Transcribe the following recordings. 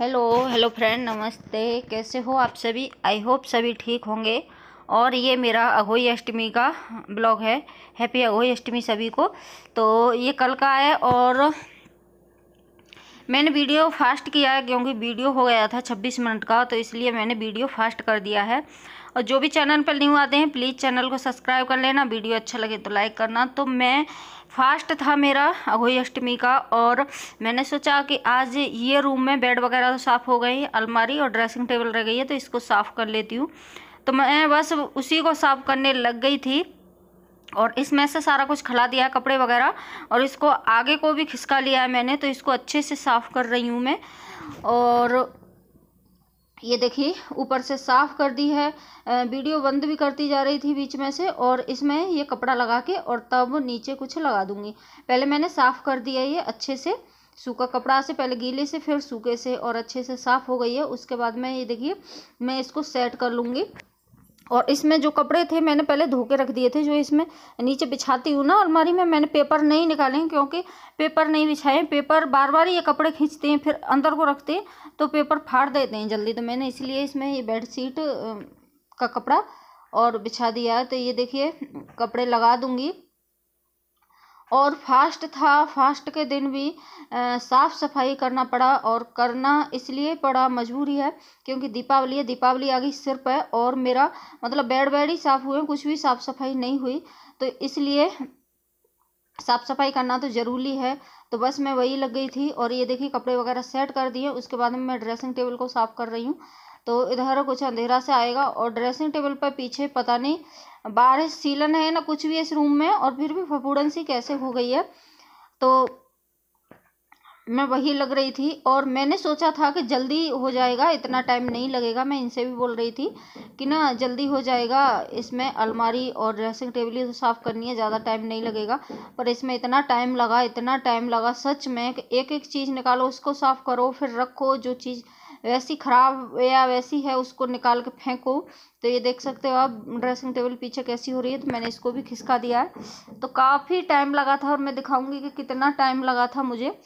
hello hello friend नमस्ते कैसे हो आप सभी आई होप सभी ठीक होंगे और ये मेरा अघोई अष्टमी का ब्लॉग है हैप्पी अघोई अष्टमी सभी को तो ये कल का है और मैंने वीडियो फास्ट किया है क्योंकि वीडियो हो गया था 26 मिनट का तो इसलिए मैंने वीडियो फास्ट कर दिया है और जो भी चैनल पर न्यू आते हैं प्लीज़ चैनल को सब्सक्राइब कर लेना वीडियो अच्छा लगे तो लाइक करना तो मैं फास्ट था मेरा अघोई अष्टमी का और मैंने सोचा कि आज ये रूम में बेड वगैरह तो साफ़ हो गई अलमारी और ड्रेसिंग टेबल रह गई है तो इसको साफ़ कर लेती हूँ तो मैं बस उसी को साफ़ करने लग गई थी और इसमें से सारा कुछ खला दिया है कपड़े वगैरह और इसको आगे को भी खिसका लिया है मैंने तो इसको अच्छे से साफ़ कर रही हूँ मैं और ये देखिए ऊपर से साफ़ कर दी है वीडियो बंद भी करती जा रही थी बीच में से और इसमें ये कपड़ा लगा के और तब नीचे कुछ लगा दूँगी पहले मैंने साफ़ कर दिया ये अच्छे से सूखा कपड़ा से पहले गीले से फिर सूखे से और अच्छे से साफ़ हो गई है उसके बाद में ये देखिए मैं इसको सेट कर लूँगी और इसमें जो कपड़े थे मैंने पहले धो के रख दिए थे जो इसमें नीचे बिछाती हूँ ना अलमारी में मैंने पेपर नहीं निकाले क्योंकि पेपर नहीं बिछाए पेपर बार बार ये कपड़े खींचते हैं फिर अंदर को रखते हैं तो पेपर फाड़ देते हैं जल्दी तो मैंने इसलिए इसमें ये बेड शीट का कपड़ा और बिछा दिया है तो ये देखिए कपड़े लगा दूँगी और फास्ट था फास्ट के दिन भी साफ सफाई करना पड़ा और करना इसलिए पड़ा मजबूरी है क्योंकि दीपावली है दीपावली आ गई सिर पर और मेरा मतलब बेड बेड ही साफ हुए कुछ भी साफ सफाई नहीं हुई तो इसलिए साफ सफाई करना तो ज़रूरी है तो बस मैं वही लग गई थी और ये देखिए कपड़े वगैरह सेट कर दिए उसके बाद मैं ड्रेसिंग टेबल को साफ़ कर रही हूँ तो इधर कुछ अंधेरा से आएगा और ड्रेसिंग टेबल पर पीछे पता नहीं बारिश सीलन है ना कुछ भी इस रूम में और फिर भी फपूडन सी कैसे हो गई है तो मैं वही लग रही थी और मैंने सोचा था कि जल्दी हो जाएगा इतना टाइम नहीं लगेगा मैं इनसे भी बोल रही थी कि ना जल्दी हो जाएगा इसमें अलमारी और ड्रेसिंग टेबल ही तो साफ़ करनी है ज़्यादा टाइम नहीं लगेगा पर इसमें इतना टाइम लगा इतना टाइम लगा सच में एक एक चीज़ निकालो उसको साफ़ करो फिर रखो जो चीज़ वैसी ख़राब या वैसी है उसको निकाल के फेंको तो ये देख सकते हो आप ड्रेसिंग टेबल पीछे कैसी हो रही है तो मैंने इसको भी खिसका दिया है तो काफ़ी टाइम लगा था और मैं दिखाऊंगी कि कितना टाइम लगा था मुझे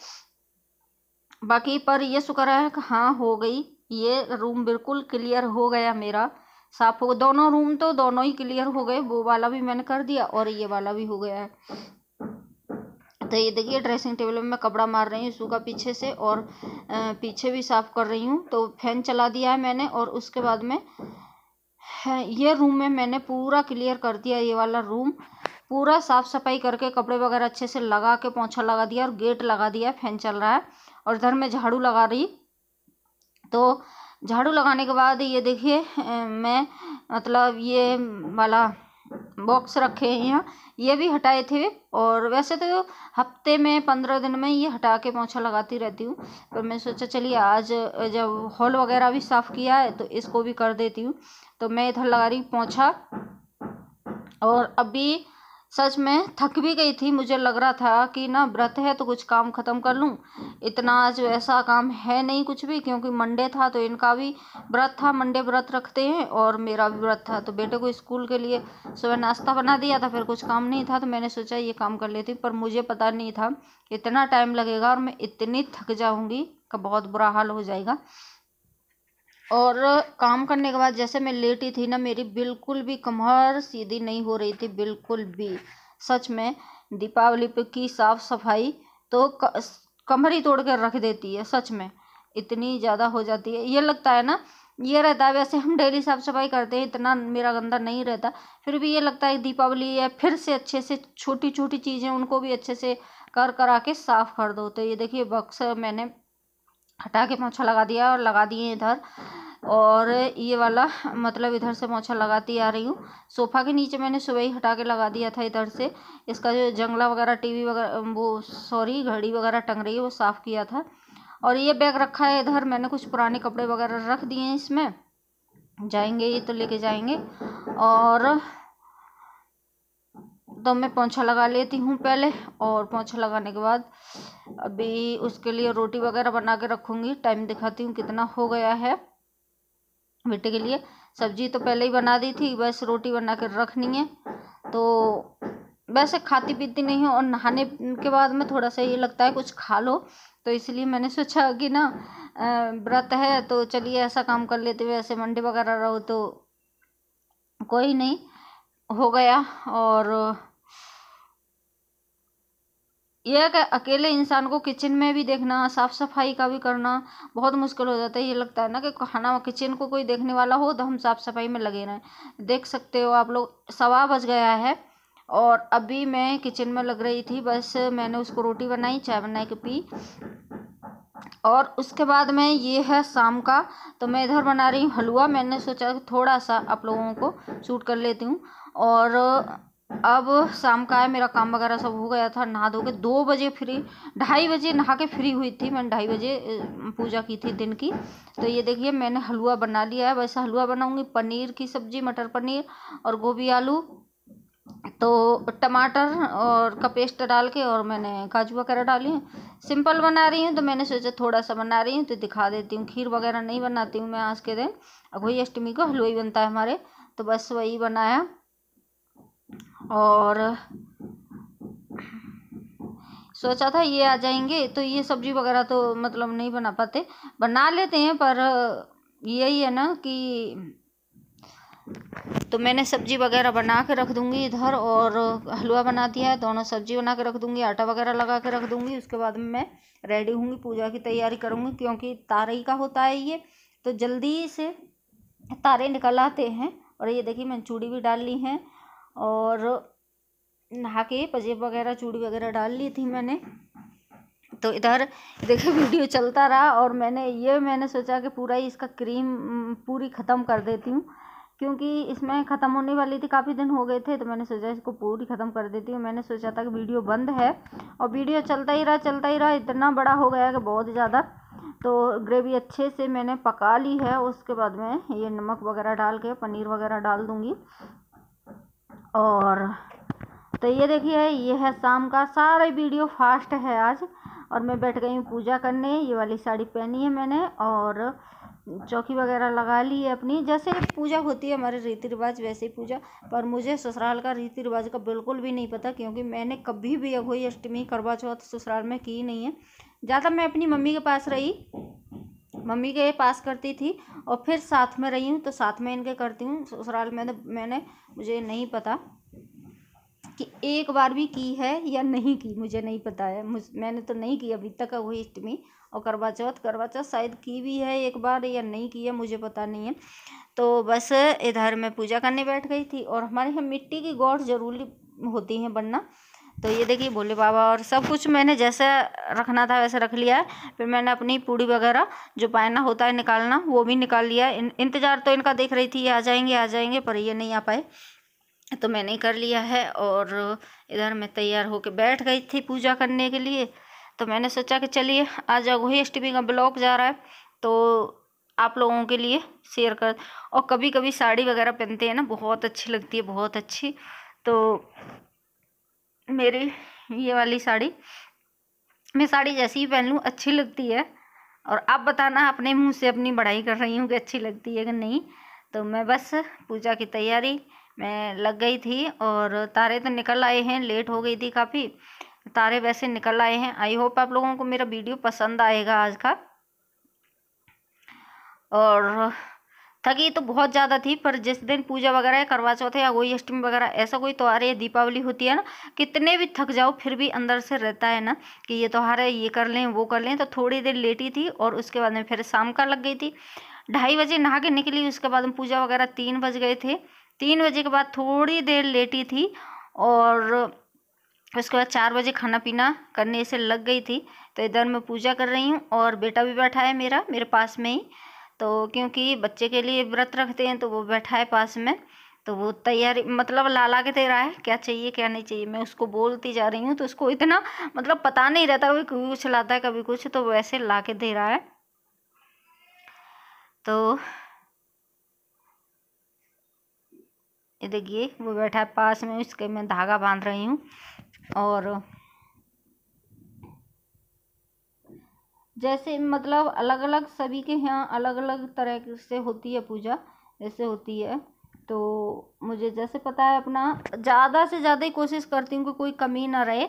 बाकी पर यह शुक्र है कि हाँ हो गई ये रूम बिल्कुल क्लियर हो गया मेरा साफ हो दोनों रूम तो दोनों ही क्लियर हो गए वो वाला भी मैंने कर दिया और ये वाला भी हो गया है तो ये देखिए ड्रेसिंग टेबल में मैं कपड़ा मार रही हूँ सूखा पीछे से और पीछे भी साफ कर रही हूँ तो फैन चला दिया है मैंने और उसके बाद में हाँ, ये रूम में मैंने पूरा क्लियर कर दिया ये वाला रूम पूरा साफ सफाई करके कपड़े वगैरह अच्छे से लगा के पोछा लगा दिया और गेट लगा दिया फैन चल रहा है और इधर मैं झाड़ू लगा रही तो झाड़ू लगाने के बाद ये देखिए मैं मतलब ये वाला बॉक्स रखे हैं ये भी हटाए थे और वैसे तो हफ्ते में पंद्रह दिन में ये हटा के पोछा लगाती रहती हूँ पर मैं सोचा चलिए आज जब हॉल वगैरह भी साफ़ किया है तो इसको भी कर देती हूँ तो मैं इधर लगा रही पोछा और अभी सच में थक भी गई थी मुझे लग रहा था कि ना व्रत है तो कुछ काम ख़त्म कर लूँ इतना आज ऐसा काम है नहीं कुछ भी क्योंकि मंडे था तो इनका भी व्रत था मंडे व्रत रखते हैं और मेरा भी व्रत था तो बेटे को स्कूल के लिए सुबह नाश्ता बना दिया था फिर कुछ काम नहीं था तो मैंने सोचा ये काम कर लेती पर मुझे पता नहीं था इतना टाइम लगेगा और मैं इतनी थक जाऊँगी का बहुत बुरा हाल हो जाएगा और काम करने के बाद जैसे मैं लेटी थी ना मेरी बिल्कुल भी कमर सीधी नहीं हो रही थी बिल्कुल भी सच में दीपावली पे की साफ सफाई तो कमर ही तोड़ कर रख देती है सच में इतनी ज़्यादा हो जाती है ये लगता है ना ये रहता है वैसे हम डेली साफ सफाई करते हैं इतना मेरा गंदा नहीं रहता फिर भी ये लगता है दीपावली है फिर से अच्छे से छोटी छोटी चीज़ें उनको भी अच्छे से कर करा के साफ़ कर दो तो ये देखिए बक्स मैंने हटा के पोछा लगा दिया और लगा दिए इधर और ये वाला मतलब इधर से मोछा लगाती आ रही हूँ सोफ़ा के नीचे मैंने सुबह ही हटा के लगा दिया था इधर से इसका जो जंगला वगैरह टीवी वगैरह वो सॉरी घड़ी वगैरह टंग रही है वो साफ़ किया था और ये बैग रखा है इधर मैंने कुछ पुराने कपड़े वगैरह रख दिए हैं इसमें जाएंगे ये तो लेके जाएंगे और तो मैं पोछा लगा लेती हूँ पहले और पोछा लगाने के बाद अभी उसके लिए रोटी वगैरह बना के रखूँगी टाइम दिखाती हूँ कितना हो गया है बेटे के लिए सब्जी तो पहले ही बना दी थी बस रोटी बना कर रखनी है तो वैसे खाती पीती नहीं हूँ और नहाने के बाद में थोड़ा सा ये लगता है कुछ खा लो तो इसलिए मैंने सोचा कि ना व्रत है तो चलिए ऐसा काम कर लेते हुए ऐसे मंडी वगैरह रहो तो कोई नहीं हो गया और यह अकेले इंसान को किचन में भी देखना साफ़ सफाई का भी करना बहुत मुश्किल हो जाता है ये लगता है ना कि खाना किचन को कोई देखने वाला हो तो हम साफ़ सफाई में लगे रहें देख सकते हो आप लोग सवा बज गया है और अभी मैं किचन में लग रही थी बस मैंने उसको रोटी बनाई चाय बनाई के पी और उसके बाद में ये है शाम का तो मैं इधर बना रही हूँ हलवा मैंने सोचा थोड़ा सा आप लोगों को सूट कर लेती हूँ और अब शाम का है मेरा काम वगैरह सब हो गया था नहा धो के दो बजे फ्री ढाई बजे नहा के फ्री हुई थी मैंने ढाई बजे पूजा की थी दिन की तो ये देखिए मैंने हलवा बना लिया है वैसे हलवा बनाऊंगी पनीर की सब्जी मटर पनीर और गोभी आलू तो टमाटर और का पेस्ट डाल के और मैंने काजू वगैरह डाली हैं सिंपल बना रही हूँ तो मैंने सोचा थोड़ा सा बना रही हूँ तो दिखा देती हूँ खीर वगैरह नहीं बनाती हूँ मैं आज के दिन अगोई अष्टमी को हलवाई बनता है हमारे तो बस वही बनाया और सोचा था ये आ जाएंगे तो ये सब्जी वगैरह तो मतलब नहीं बना पाते बना लेते हैं पर यही है ना कि तो मैंने सब्जी वगैरह बना के रख दूंगी इधर और हलवा बना दिया है दोनों सब्जी बना के रख दूंगी आटा वगैरह लगा के रख दूंगी उसके बाद मैं रेडी होंगी पूजा की तैयारी करूंगी क्योंकि तारे का होता है ये तो जल्दी से तारे निकल आते हैं और ये देखिए मैंने चूड़ी भी डाल ली है और नहा के पंजेब वगैरह चूड़ी वगैरह डाल ली थी मैंने तो इधर देखिए वीडियो चलता रहा और मैंने ये मैंने सोचा कि पूरा ही इसका क्रीम पूरी ख़त्म कर देती हूँ क्योंकि इसमें ख़त्म होने वाली थी काफ़ी दिन हो गए थे तो मैंने सोचा इसको पूरी ख़त्म कर देती हूँ मैंने सोचा था कि वीडियो बंद है और वीडियो चलता ही रहा चलता ही रहा इतना बड़ा हो गया कि बहुत ज़्यादा तो ग्रेवी अच्छे से मैंने पका ली है उसके बाद में ये नमक वगैरह डाल के पनीर वगैरह डाल दूँगी और तो ये देखिए ये है शाम का सारे वीडियो फास्ट है आज और मैं बैठ गई हूँ पूजा करने ये वाली साड़ी पहनी है मैंने और चौकी वगैरह लगा ली है अपनी जैसे पूजा होती है हमारे रीति रिवाज वैसे ही पूजा पर मुझे ससुराल का रीति रिवाज का बिल्कुल भी नहीं पता क्योंकि मैंने कभी भी अगोई अष्टमी करवा चौथ ससुराल में की नहीं है ज़्यादा मैं अपनी मम्मी के पास रही मम्मी के पास करती थी और फिर साथ में रही हूँ तो साथ में इनके करती हूँ ससुराल में तो मैंने मुझे नहीं पता कि एक बार भी की है या नहीं की मुझे नहीं पता है मुझ मैंने तो नहीं की अभी तक वही अष्टमी और करवा चौथ करवा चौथ शायद की भी है एक बार या नहीं की है मुझे पता नहीं है तो बस इधर मैं पूजा करने बैठ गई थी और हमारे यहाँ मिट्टी की गौड़ ज़रूरी होती हैं बनना तो ये देखिए भोले बाबा और सब कुछ मैंने जैसा रखना था वैसे रख लिया है फिर मैंने अपनी पूड़ी वगैरह जो पहनना होता है निकालना वो भी निकाल लिया इन, इंतज़ार तो इनका देख रही थी ये आ जाएंगे आ जाएंगे पर ये नहीं आ पाए तो मैंने ही कर लिया है और इधर मैं तैयार होकर बैठ गई थी पूजा करने के लिए तो मैंने सोचा कि चलिए आज वही एस का ब्लॉक जा रहा है तो आप लोगों के लिए शेयर कर और कभी कभी साड़ी वगैरह पहनते हैं ना बहुत अच्छी लगती है बहुत अच्छी तो मेरी ये वाली साड़ी मैं साड़ी जैसी ही पहन लूँ अच्छी लगती है और आप बताना अपने मुंह से अपनी बढ़ाई कर रही हूँ कि अच्छी लगती है कि नहीं तो मैं बस पूजा की तैयारी मैं लग गई थी और तारे तो निकल आए हैं लेट हो गई थी काफ़ी तारे वैसे निकल आए हैं आई होप आप लोगों को मेरा वीडियो पसंद आएगा आज का और थकी तो बहुत ज़्यादा थी पर जिस दिन पूजा वगैरह करवा चौथे या कोई अष्टमी वगैरह ऐसा कोई त्यौहार या दीपावली होती है ना कितने भी थक जाओ फिर भी अंदर से रहता है ना कि ये त्यौहार है ये कर लें वो कर लें तो थोड़ी देर लेटी थी और उसके बाद में फिर शाम का लग गई थी ढाई बजे नहा के निकली उसके बाद में पूजा वगैरह तीन बज गए थे तीन बजे के बाद थोड़ी देर लेटी थी और उसके बाद चार बजे खाना पीना करने से लग गई थी तो इधर मैं पूजा कर रही हूँ और बेटा भी बैठा है मेरा मेरे पास में ही तो क्योंकि बच्चे के लिए व्रत रखते हैं तो वो बैठा है पास में तो वो तैयारी मतलब लाला के दे रहा है क्या चाहिए क्या नहीं चाहिए मैं उसको बोलती जा रही हूँ तो उसको इतना मतलब पता नहीं रहता कभी कुछ लाता है कभी कुछ तो वैसे ला के दे रहा है तो ये देखिए वो बैठा है पास में उसके मैं धागा बांध रही हूँ और जैसे मतलब अलग अलग सभी के यहाँ अलग अलग तरह से होती है पूजा ऐसे होती है तो मुझे जैसे पता है अपना ज़्यादा से ज़्यादा ही कोशिश करती हूँ कि कोई कमी ना रहे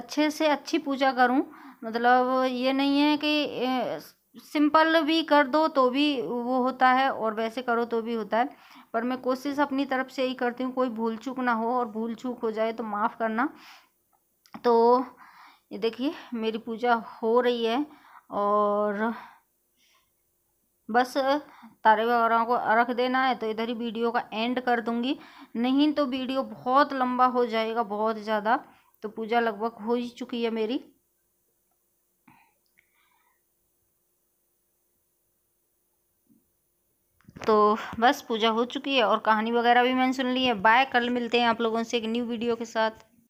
अच्छे से अच्छी पूजा करूँ मतलब ये नहीं है कि सिंपल भी कर दो तो भी वो होता है और वैसे करो तो भी होता है पर मैं कोशिश अपनी तरफ से ही करती हूँ कोई भूल चूक ना हो और भूल चूक हो जाए तो माफ़ करना तो ये देखिए मेरी पूजा हो रही है और बस तारे वगैरह को रख देना है तो इधर ही वीडियो का एंड कर दूंगी नहीं तो वीडियो बहुत लंबा हो जाएगा बहुत ज़्यादा तो पूजा लगभग हो ही चुकी है मेरी तो बस पूजा हो चुकी है और कहानी वगैरह भी मैंने सुन ली है बाय कल मिलते हैं आप लोगों से एक न्यू वीडियो के साथ